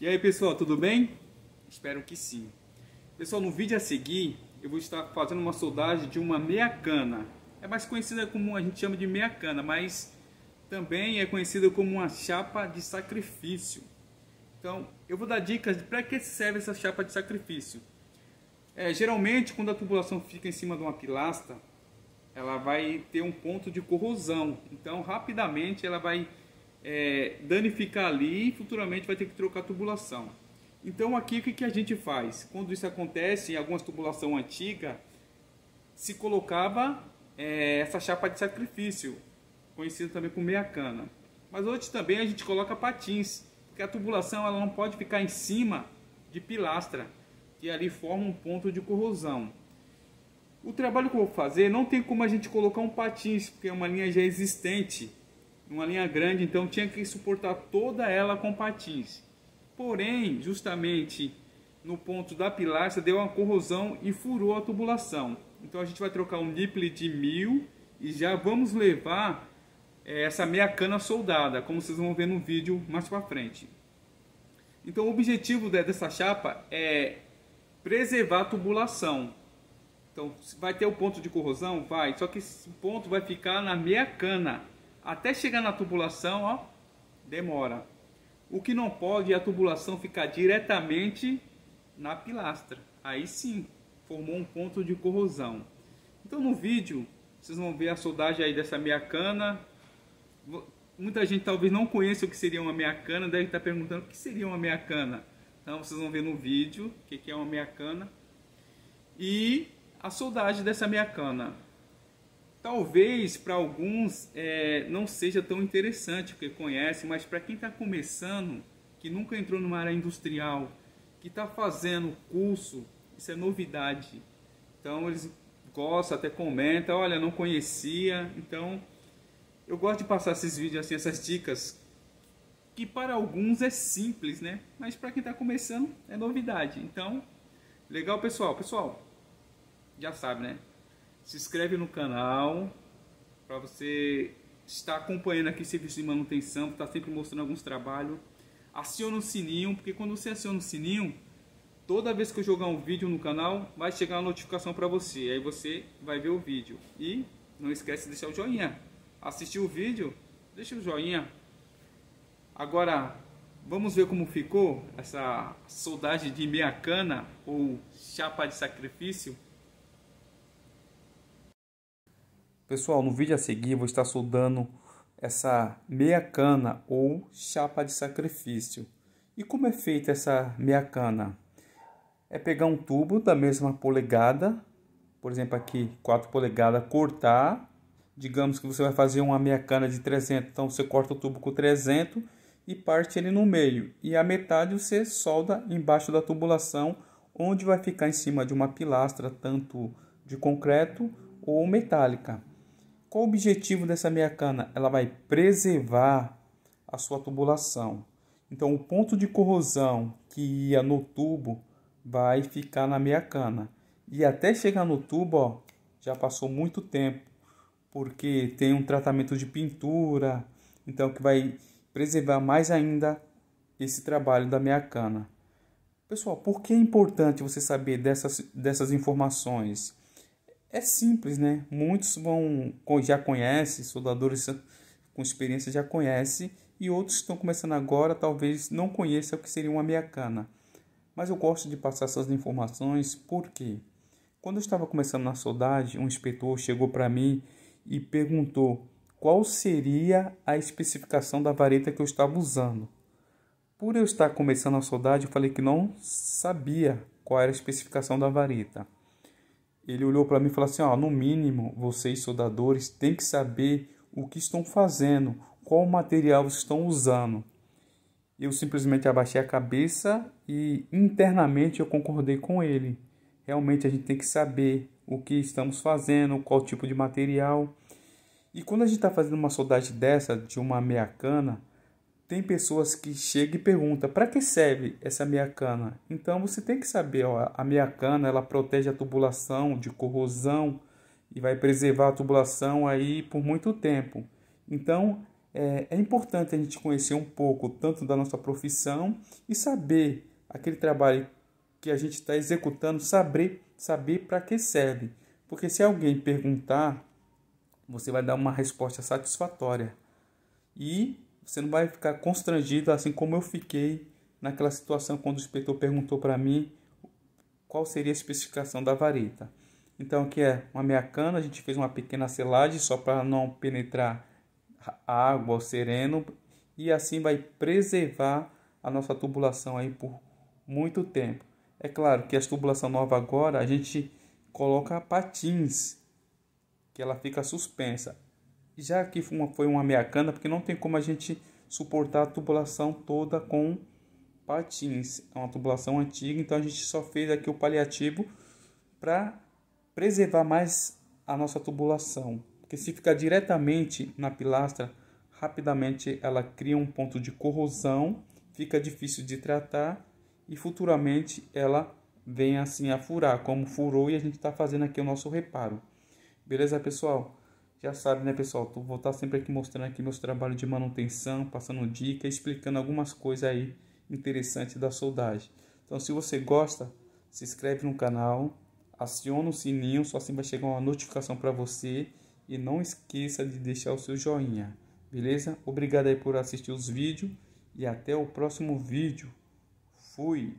E aí pessoal, tudo bem? Espero que sim. Pessoal, no vídeo a seguir eu vou estar fazendo uma soldagem de uma meia cana. É mais conhecida como a gente chama de meia cana, mas também é conhecida como uma chapa de sacrifício. Então eu vou dar dicas para que serve essa chapa de sacrifício. É, geralmente quando a tubulação fica em cima de uma pilastra, ela vai ter um ponto de corrosão. Então rapidamente ela vai é, danificar ali e futuramente vai ter que trocar tubulação. Então aqui o que, que a gente faz? Quando isso acontece, em algumas tubulação antiga, se colocava é, essa chapa de sacrifício, conhecida também como meia cana. Mas hoje também a gente coloca patins, porque a tubulação ela não pode ficar em cima de pilastra, que ali forma um ponto de corrosão. O trabalho que eu vou fazer não tem como a gente colocar um patins, porque é uma linha já existente uma linha grande, então tinha que suportar toda ela com patins. Porém, justamente no ponto da pilastra deu uma corrosão e furou a tubulação. Então a gente vai trocar um nipple de mil e já vamos levar eh, essa meia cana soldada, como vocês vão ver no vídeo mais para frente. Então o objetivo dessa chapa é preservar a tubulação. Então vai ter o ponto de corrosão? Vai, só que esse ponto vai ficar na meia cana. Até chegar na tubulação, ó, demora. O que não pode é a tubulação ficar diretamente na pilastra. Aí sim, formou um ponto de corrosão. Então no vídeo, vocês vão ver a soldagem aí dessa meia cana. Muita gente talvez não conheça o que seria uma meia cana, deve estar perguntando o que seria uma meia cana. Então vocês vão ver no vídeo o que é uma meia cana. E a soldagem dessa meia cana. Talvez para alguns é, não seja tão interessante, porque conhece, mas para quem está começando, que nunca entrou numa área industrial, que está fazendo curso, isso é novidade. Então eles gostam, até comentam, olha, não conhecia. Então eu gosto de passar esses vídeos assim, essas dicas, que para alguns é simples, né? Mas para quem está começando é novidade. Então, legal pessoal. Pessoal, já sabe, né? se inscreve no canal para você estar acompanhando aqui serviço de manutenção, está sempre mostrando alguns trabalhos. Aciona o sininho, porque quando você aciona o sininho, toda vez que eu jogar um vídeo no canal, vai chegar uma notificação para você. Aí você vai ver o vídeo. E não esquece de deixar o joinha. Assistiu o vídeo? Deixa o joinha. Agora, vamos ver como ficou essa soldagem de meia cana ou chapa de sacrifício. Pessoal, no vídeo a seguir vou estar soldando essa meia cana ou chapa de sacrifício. E como é feita essa meia cana? É pegar um tubo da mesma polegada, por exemplo aqui 4 polegadas, cortar. Digamos que você vai fazer uma meia cana de 300, então você corta o tubo com 300 e parte ele no meio. E a metade você solda embaixo da tubulação, onde vai ficar em cima de uma pilastra, tanto de concreto ou metálica. Qual o objetivo dessa meia cana? Ela vai preservar a sua tubulação. Então, o ponto de corrosão que ia no tubo vai ficar na meia cana. E até chegar no tubo, ó, já passou muito tempo, porque tem um tratamento de pintura, então que vai preservar mais ainda esse trabalho da meia cana. Pessoal, por que é importante você saber dessas, dessas informações? é simples, né? Muitos vão já conhecem, soldadores com experiência já conhecem, e outros que estão começando agora talvez não conheçam o que seria uma meia cana. Mas eu gosto de passar essas informações porque quando eu estava começando na soldagem, um inspetor chegou para mim e perguntou qual seria a especificação da vareta que eu estava usando. Por eu estar começando a soldagem, eu falei que não sabia qual era a especificação da vareta ele olhou para mim e falou assim: ó, no mínimo, vocês soldadores têm que saber o que estão fazendo, qual material estão usando. Eu simplesmente abaixei a cabeça e internamente eu concordei com ele. Realmente a gente tem que saber o que estamos fazendo, qual tipo de material. E quando a gente está fazendo uma soldagem dessa, de uma meia cana, tem pessoas que chegam e perguntam para que serve essa meia cana. Então você tem que saber, ó, a meia cana ela protege a tubulação de corrosão e vai preservar a tubulação aí por muito tempo. Então é, é importante a gente conhecer um pouco tanto da nossa profissão e saber aquele trabalho que a gente está executando, saber saber para que serve, porque se alguém perguntar, você vai dar uma resposta satisfatória. E você não vai ficar constrangido assim como eu fiquei naquela situação quando o inspetor perguntou para mim qual seria a especificação da vareta. Então aqui é uma meia cana, a gente fez uma pequena selagem só para não penetrar a água ao sereno e assim vai preservar a nossa tubulação aí por muito tempo. É claro que as tubulação nova agora a gente coloca patins, que ela fica suspensa. Já que foi uma meia cana, porque não tem como a gente suportar a tubulação toda com patins. É uma tubulação antiga, então a gente só fez aqui o paliativo para preservar mais a nossa tubulação. Porque se ficar diretamente na pilastra, rapidamente ela cria um ponto de corrosão, fica difícil de tratar e futuramente ela vem assim a furar, como furou e a gente está fazendo aqui o nosso reparo. Beleza, pessoal? Já sabe, né, pessoal? tô vou estar tá sempre aqui mostrando aqui meus trabalhos de manutenção, passando dica, explicando algumas coisas aí interessantes da soldagem. Então, se você gosta, se inscreve no canal, aciona o sininho, só assim vai chegar uma notificação para você e não esqueça de deixar o seu joinha, beleza? Obrigado aí por assistir os vídeos e até o próximo vídeo. Fui!